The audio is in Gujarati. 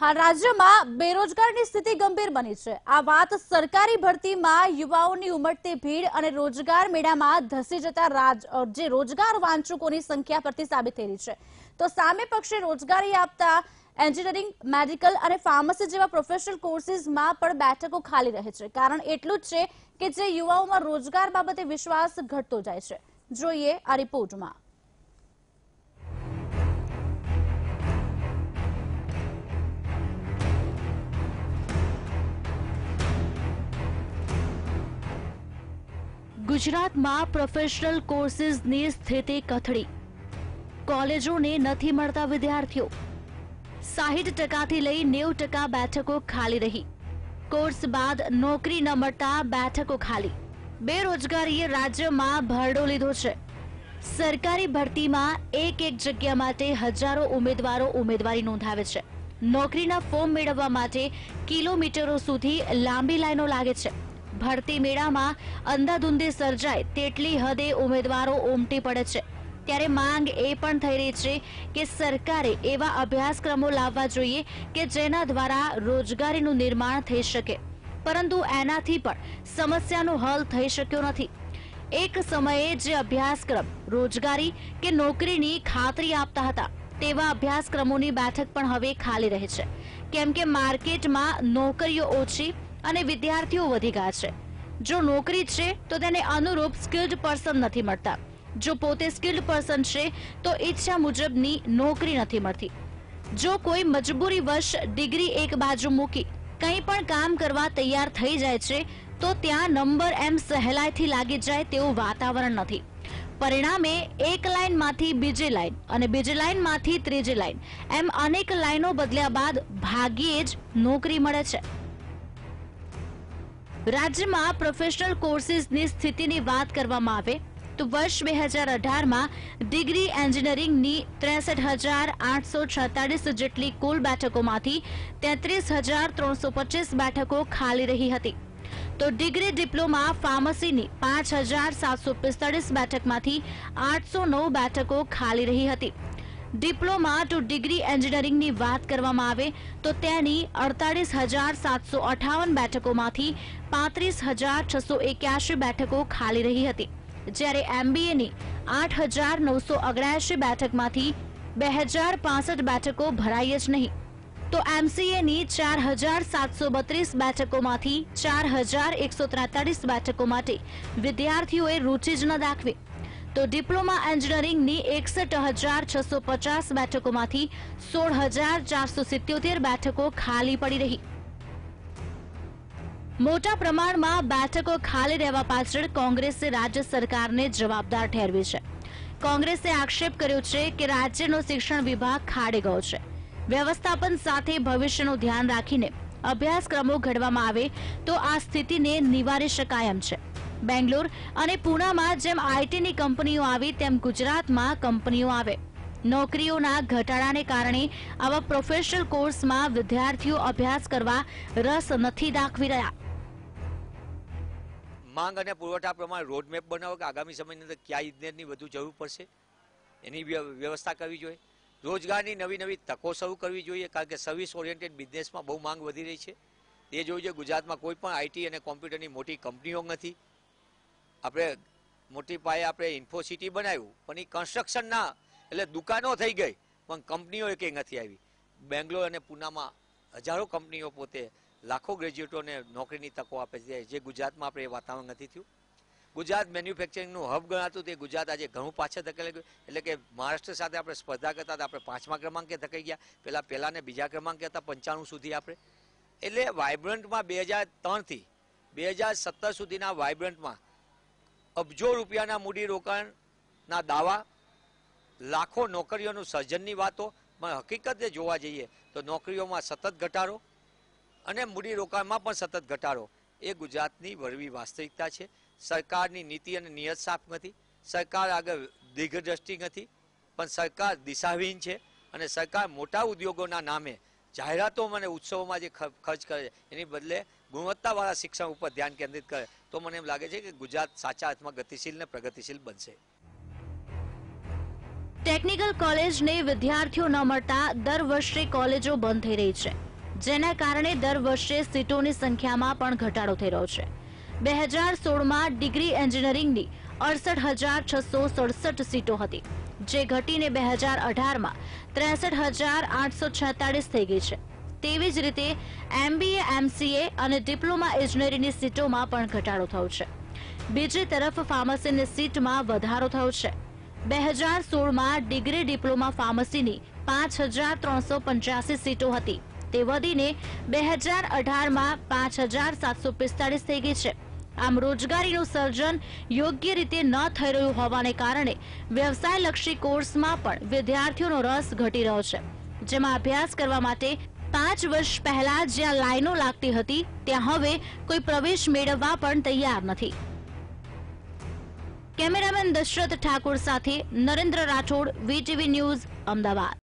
હાલ રાજ્યમાં બેરોજગારની સ્થિતિ ગંભીર બની છે આ વાત સરકારી ભરતીમાં યુવાઓની ઉમટતી ભીડ અને રોજગાર મેળામાં ધસી જતા જે રોજગાર વાંચકોની સંખ્યા પરથી સાબિત થઈ રહી છે તો સામે પક્ષે રોજગારી આપતા એન્જિનિયરિંગ મેડિકલ અને ફાર્મસી જેવા પ્રોફેશનલ કોર્સિસમાં પણ બેઠકો ખાલી રહે છે કારણ એટલું જ છે કે જે યુવાઓમાં રોજગાર બાબતે વિશ્વાસ ઘટતો જાય છે જોઈએ આ રિપોર્ટમાં ગુજરાતમાં પ્રોફેશનલ કોર્સિસની સ્થિતિ કથળી કોલેજોને નથી મળતા વિદ્યાર્થીઓ સાહીઠ ટકાથી લઈ નેવું ટકા બેઠકો ખાલી રહી કોર્સ બાદ નોકરી ન મળતા બેઠકો ખાલી બેરોજગારીએ રાજ્યમાં ભરડો લીધો છે સરકારી ભરતીમાં એક એક જગ્યા માટે હજારો ઉમેદવારો ઉમેદવારી નોંધાવે છે નોકરીના ફોર્મ મેળવવા માટે કિલોમીટરો સુધી લાંબી લાઈનો લાગે છે ભરતી મેળામાં અંધાધૂંધી સર્જાય તેટલી હદે ઉમેદવારો ઉમટી પડે છે ત્યારે માંગ એ પણ થઈ રહી છે કે સરકારે એવા અભ્યાસક્રમો લાવવા જોઈએ કે જેના દ્વારા રોજગારીનું નિર્માણ થઈ શકે પરંતુ એનાથી પણ સમસ્યાનો હલ થઈ શક્યો નથી એક સમયે જે અભ્યાસક્રમ રોજગારી કે નોકરીની ખાતરી આપતા હતા તેવા અભ્યાસક્રમોની બેઠક પણ હવે ખાલી રહે છે કેમ કે માર્કેટમાં નોકરીઓ ઓછી અને વિદ્યાર્થીઓ વધી ગયા છે જો નોકરી છે તો તેને અનુરૂપ સ્કિલ્ડ પર્સન નથી મળતા જો પોતે સ્કિલ્ડ પર્સન છે તો ઈચ્છા મુજબની નોકરી નથી મળતી જો કોઈ મજબૂરી વર્ષ ડિગ્રી એક બાજુ મૂકી કંઈ પણ કામ કરવા તૈયાર થઈ જાય છે તો ત્યાં નંબર એમ સહેલાઈથી લાગી જાય તેવું વાતાવરણ નથી પરિણામે એક લાઈનમાંથી બીજી લાઈન અને બીજી લાઈનમાંથી ત્રીજી લાઈન એમ અનેક લાઈનો બદલ્યા બાદ ભાગ્યે જ નોકરી મળે છે રાજ્યમાં પ્રોફેશનલ કોર્સિસની સ્થિતિની વાત કરવામાં આવે તો વર્ષ બે હજાર અઢારમાં ડિગ્રી એન્જિનિયરિંગની ત્રેસઠ હજાર આઠસો છેતાળીસ જેટલી કુલ બેઠકોમાંથી તેત્રીસ હજાર ત્રણસો પચીસ બેઠકો ખાલી રહી હતી તો ડિગ્રી ડિપ્લોમા ફાર્મસીની પાંચ હજાર સાતસો પિસ્તાળીસ બેઠકમાંથી આઠસો નવ બેઠકો ખાલી રહી હતી ડિપ્લોમા ટુ ડિગ્રી એન્જિનિયરિંગની વાત કરવામાં આવે તો તેની અડતાલીસ હજાર સાતસો અઠાવન બેઠકોમાંથી પાંત્રીસ હજાર છસો એક્યાસી બેઠકો ખાલી રહી હતી જ્યારે એમબીએની આઠ હજાર નવસો અગણ્યાસી બેઠકમાંથી બે હજાર પાસઠ બેઠકો ભરાઈ જ નહીં તો એમસીએની ચાર હજાર સાતસો બત્રીસ બેઠકોમાંથી ચાર હજાર એકસો ત્રેતાળીસ બેઠકો માટે વિદ્યાર્થીઓએ રુચિ જ ન દાખવી તો ડિપ્લોમા એન્જિનિયરિંગની એકસઠ હજાર છસો પચાસ બેઠકોમાંથી સોળ હજાર ચારસો સિત્યોતેર બેઠકો ખાલી પડી રહી મોટા પ્રમાણમાં બેઠકો ખાલી રહેવા પાછળ કોંગ્રેસે રાજ્ય સરકારને જવાબદાર ઠેરવી છે કોંગ્રેસે આક્ષેપ કર્યો છે કે રાજ્યનો શિક્ષણ વિભાગ ખાડે ગયો છે વ્યવસ્થાપન સાથે ભવિષ્યનું ધ્યાન રાખીને અભ્યાસક્રમો ઘડવામાં આવે તો આ સ્થિતિને નિવારી શકાય એમ છે બેંગ્લોર અને પૂનામાં જેમ આઈટીની કંપનીઓ આવી તેમ ગુજરાતમાં કંપનીઓ આવે નોકરીઓના ઘટાડાને કારણે આવા પ્રોફેશનલ કોર્સમાં વિદ્યાર્થીઓ અભ્યાસ કરવા રસ નથી દાખવી રહ્યા માંગ અને પુરવઠા પ્રમાણે રોડમેપ બનાવો કે આગામી સમયની અંદર ક્યાં ઇજનેરની વધુ જરૂર પડશે એની વ્યવસ્થા કરવી જોઈએ રોજગારની નવી નવી તકો શરૂ કરવી જોઈએ કારણ કે સર્વિસ ઓરિએન્ટેડ બિઝનેસમાં બહુ માંગ વધી રહી છે એ જોયું છે ગુજરાતમાં કોઈ પણ આઈટી અને કોમ્પ્યુટરની મોટી કંપનીઓ નથી આપણે મોટી પાયે આપણે ઇન્ફોસિટી બનાવ્યું પણ એ કન્સ્ટ્રક્શનના એટલે દુકાનો થઈ ગઈ પણ કંપનીઓ એક નથી આવી બેંગ્લોર અને પૂનામાં હજારો કંપનીઓ પોતે લાખો ગ્રેજ્યુએટોને નોકરીની તકો આપે છે જે ગુજરાતમાં આપણે એ વાતાવરણ નથી થયું ગુજરાત મેન્યુફેક્ચરિંગનું હબ ગણાતું તે ગુજરાત આજે ઘણું પાછળ ધકેલાઈ ગયું એટલે કે મહારાષ્ટ્ર સાથે આપણે સ્પર્ધા કરતા હતા આપણે પાંચમા ક્રમાંકે ધકાઈ ગયા પહેલાં પહેલાં બીજા ક્રમાંકે હતા પંચાણું સુધી આપણે એટલે વાઇબ્રન્ટમાં બે હજાર ત્રણથી બે હજાર સત્તર સુધીના વાઇબ્રન્ટમાં અબજો રૂપિયાના મૂડીરોકાણના દાવા લાખો નોકરીઓનું સર્જનની વાતો પણ હકીકતે જોવા જઈએ તો નોકરીઓમાં સતત ઘટાડો અને મૂડીરોકાણમાં પણ સતત ઘટાડો એ ગુજરાતની વળવી વાસ્તવિકતા છે સરકારની નીતિ અને નિયત સાફ નથી સરકાર આગળ દીર્ઘદ્રષ્ટિ નથી પણ સરકાર દિશાહીન છે અને સરકાર મોટા ઉદ્યોગોના નામે જાહેરાતો અને ઉત્સવોમાં જે ખર્ચ કરે છે એની બદલે ગુણવત્તાવાળા શિક્ષણ ઉપર ધ્યાન કેન્દ્રિત કરે તો મને એમ લાગે છે કે ગુજરાત સાચા અર્થમાં ગતિશીલ ને પ્રગતિશીલ બનશે ટેકનિકલ કોલેજને વિદ્યાર્થીઓ ન મળતા દર વર્ષે કોલેજો બંધ થઈ રહી છે જેના કારણે દર વર્ષે સીટોની સંખ્યામાં પણ ઘટાડો થઈ રહ્યો છે બે હજાર સોળમાં ડિગ્રી એન્જિનિયરિંગની અડસઠ હજાર છસો સડસઠ સીટો હતી જે ઘટીને બે હજાર અઢારમાં ત્રેસઠ હજાર આઠસો છેતાળીસ થઈ ગઈ છે તેવી જ રીતે એમબીએ એમસીએ અને ડિપ્લોમા ઇજનેરીની સીટોમાં પણ ઘટાડો થયો છે બીજી તરફ ફાર્મસીની સીટમાં વધારો થયો છે બે હજાર સોળમાં ડિગ્રી ડિપ્લોમા ફાર્મસીની પાંચ હજાર ત્રણસો પંચ્યાસી સીટો હતી તે વધીને બે હજાર અઢારમાં પાંચ હજાર સાતસો પિસ્તાળીસ થઈ ગઈ છે આમ રોજગારીનું સર્જન યોગ્ય રીતે ન થઈ રહ્યું હોવાને કારણે વ્યવસાયલક્ષી કોર્સમાં પણ વિદ્યાર્થીઓનો રસ ઘટી રહ્યો છે જેમાં અભ્યાસ કરવા માટે પાંચ વર્ષ પહેલા જ્યાં લાઈનો લાગતી હતી ત્યાં હવે કોઈ પ્રવેશ મેળવવા પણ તૈયાર નથી કેમેરામેન દશરથ ઠાકોર સાથે નરેન્દ્ર રાઠોડ વીટીવી ન્યૂઝ અમદાવાદ